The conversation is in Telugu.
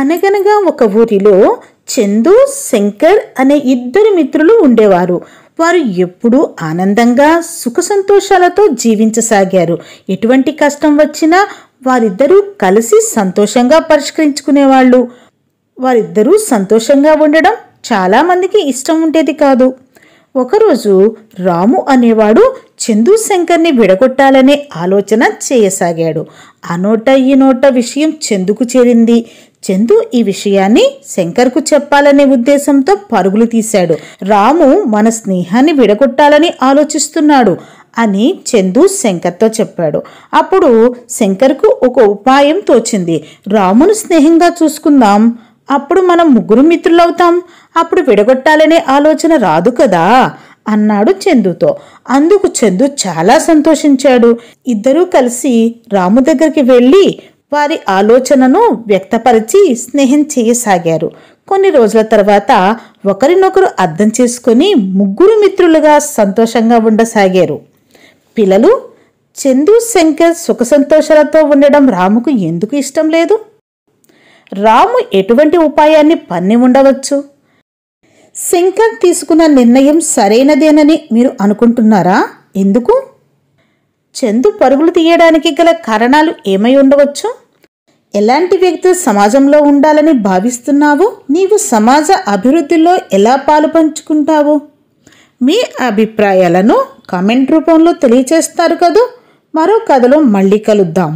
అనగనగా ఒక ఊరిలో చందు శంకర్ అనే ఇద్దరు మిత్రులు ఉండేవారు వారు ఎప్పుడూ ఆనందంగా సుఖ సంతోషాలతో జీవించసాగారు ఎటువంటి కష్టం వచ్చినా వారిద్దరూ కలిసి సంతోషంగా పరిష్కరించుకునేవాళ్ళు వారిద్దరూ సంతోషంగా ఉండడం చాలామందికి ఇష్టం ఉండేది కాదు ఒకరోజు రాము అనేవాడు చందు శంకర్ని విడగొట్టాలనే ఆలోచన చేయసాగాడు ఆ నోట ఈ నోట విషయం చందుకు చేరింది చందు ఈ విషయాన్ని శంకర్కు చెప్పాలనే ఉద్దేశంతో పరుగులు తీశాడు రాము మన స్నేహాన్ని విడగొట్టాలని ఆలోచిస్తున్నాడు అని చందు శంకర్తో చెప్పాడు అప్పుడు శంకర్కు ఒక ఉపాయం తోచింది రామును స్నేహంగా చూసుకుందాం అప్పుడు మనం ముగ్గురు మిత్రులవుతాం అప్పుడు విడగొట్టాలనే ఆలోచన రాదు కదా అన్నాడు చందుతో అందుకు చందు చాలా సంతోషించాడు ఇద్దరూ కలిసి రాము దగ్గరికి వెళ్ళి వారి ఆలోచనను వ్యక్తపరిచి స్నేహం చేయసాగారు కొన్ని రోజుల తర్వాత ఒకరినొకరు అర్థం చేసుకొని ముగ్గురు మిత్రులుగా సంతోషంగా ఉండసాగారు పిల్లలు చందు శంకర్ సుఖసంతోషాలతో ఉండడం రాముకు ఎందుకు ఇష్టం లేదు రాము ఎటువంటి ఉపాయాన్ని పన్ని ఉండవచ్చు శంకర్ తీసుకున్న నిర్ణయం సరైనదేనని మీరు అనుకుంటున్నారా ఎందుకు చందు పరుగులు తీయడానికి గల కారణాలు ఏమై ఉండవచ్చు ఎలాంటి వ్యక్తులు సమాజంలో ఉండాలని భావిస్తున్నావో నీవు సమాజ అభివృద్ధిలో ఎలా పాలు పంచుకుంటావు మీ అభిప్రాయాలను కామెంట్ రూపంలో తెలియచేస్తారు కదూ మరో కథలో మళ్ళీ కలుద్దాం